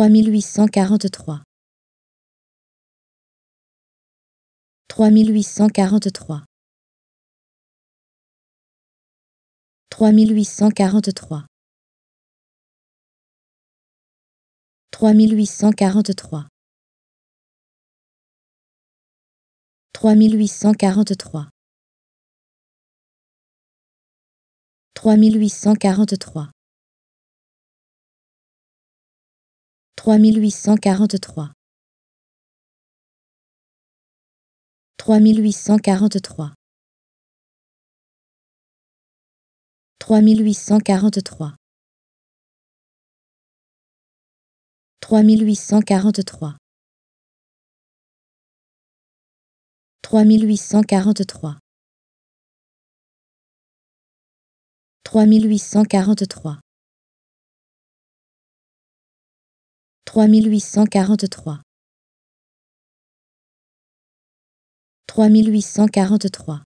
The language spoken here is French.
3843 3843 3843 3843 3843 3843 3843 3843 3843 3843 3843 3843 3843 3843